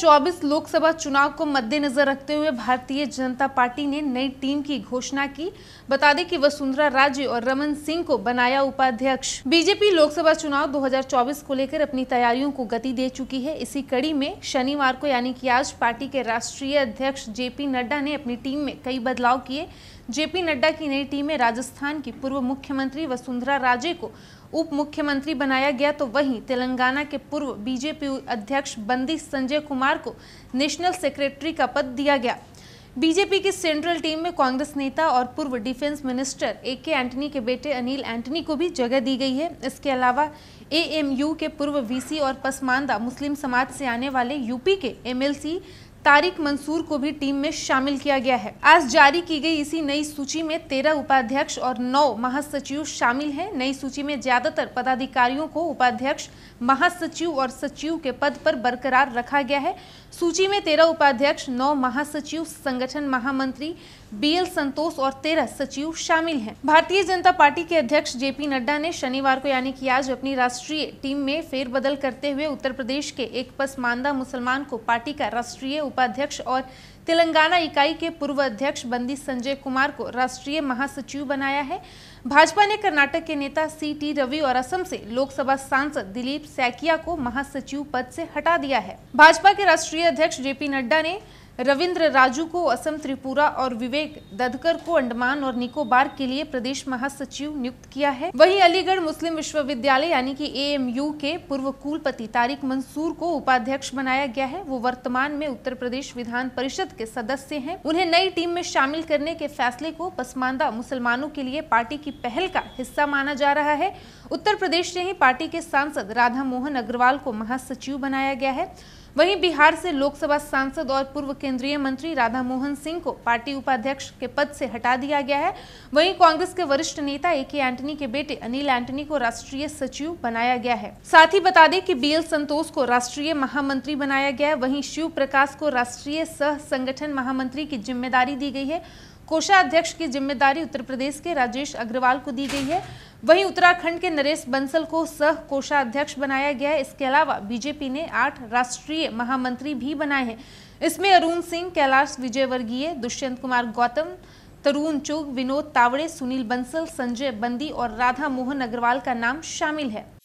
2024 लोकसभा चुनाव को मद्देनजर रखते हुए भारतीय जनता पार्टी ने नई टीम की घोषणा की बता दें कि वसुंधरा राजे और रमन सिंह को बनाया उपाध्यक्ष बीजेपी लोकसभा चुनाव 2024 को लेकर अपनी तैयारियों को गति दे चुकी है इसी कड़ी में शनिवार को यानी कि आज पार्टी के राष्ट्रीय अध्यक्ष जेपी नड्डा ने अपनी टीम में कई बदलाव किए जेपी नड्डा की नई टीम में राजस्थान की पूर्व मुख्यमंत्री वसुंधरा राजे को उप मुख्यमंत्री बनाया गया तो वहीं तेलंगाना के पूर्व बीजेपी अध्यक्ष बंदी संजय कुमार को नेशनल सेक्रेटरी का पद दिया गया बीजेपी की सेंट्रल टीम में कांग्रेस नेता और पूर्व डिफेंस मिनिस्टर ए के एंटनी के बेटे अनिल एंटनी को भी जगह दी गई है इसके अलावा एएमयू के पूर्व वीसी और पसमानदा मुस्लिम समाज से आने वाले यूपी के एमएलसी तारिक मंसूर को भी टीम में शामिल किया गया है आज जारी की गई इसी नई सूची में तेरह उपाध्यक्ष और नौ महासचिव शामिल हैं नई सूची में ज्यादातर पदाधिकारियों को उपाध्यक्ष महासचिव और सचिव के पद पर बरकरार रखा गया है सूची में तेरह उपाध्यक्ष नौ महासचिव संगठन महामंत्री बीएल संतोष और तेरह सचिव शामिल हैं भारतीय जनता पार्टी के अध्यक्ष जेपी नड्डा ने शनिवार को यानी कि आज अपनी राष्ट्रीय टीम में फेरबदल करते हुए उत्तर प्रदेश के एक पसमानदा मुसलमान को पार्टी का राष्ट्रीय उपाध्यक्ष और तेलंगाना इकाई के पूर्व अध्यक्ष बंदी संजय कुमार को राष्ट्रीय महासचिव बनाया है भाजपा ने कर्नाटक के नेता सी टी रवि और असम से लोकसभा सांसद दिलीप सैकिया को महासचिव पद से हटा दिया है भाजपा के राष्ट्रीय अध्यक्ष जेपी नड्डा ने रविंद्र राजू को असम त्रिपुरा और विवेक दधकर को अंडमान और निकोबार के लिए प्रदेश महासचिव नियुक्त किया है वहीं अलीगढ़ मुस्लिम विश्वविद्यालय यानी कि एएमयू के पूर्व कुलपति तारिक मंसूर को उपाध्यक्ष बनाया गया है वो वर्तमान में उत्तर प्रदेश विधान परिषद के सदस्य हैं उन्हें नई टीम में शामिल करने के फैसले को पसमानदा मुसलमानों के लिए पार्टी की पहल का हिस्सा माना जा रहा है उत्तर प्रदेश से ही पार्टी के सांसद राधा मोहन अग्रवाल को महासचिव बनाया गया है वहीं बिहार से लोकसभा सांसद और पूर्व केंद्रीय मंत्री राधा मोहन सिंह को पार्टी उपाध्यक्ष के पद से हटा दिया गया है वहीं कांग्रेस के वरिष्ठ नेता ए के एंटनी के बेटे अनिल एंटनी को राष्ट्रीय सचिव बनाया गया है साथ ही बता दें कि बी एल संतोष को राष्ट्रीय महामंत्री बनाया गया है वहीं शिव प्रकाश को राष्ट्रीय सह संगठन महामंत्री की जिम्मेदारी दी गई है कोषाध्यक्ष की जिम्मेदारी उत्तर प्रदेश के राजेश अग्रवाल को दी गई है वहीं उत्तराखंड के नरेश बंसल को सह कोषाध्यक्ष बनाया गया है इसके अलावा बीजेपी ने आठ राष्ट्रीय महामंत्री भी बनाए हैं इसमें अरुण सिंह कैलाश विजयवर्गीय दुष्यंत कुमार गौतम तरुण चुग विनोद तावड़े सुनील बंसल संजय बंदी और राधा मोहन अग्रवाल का नाम शामिल है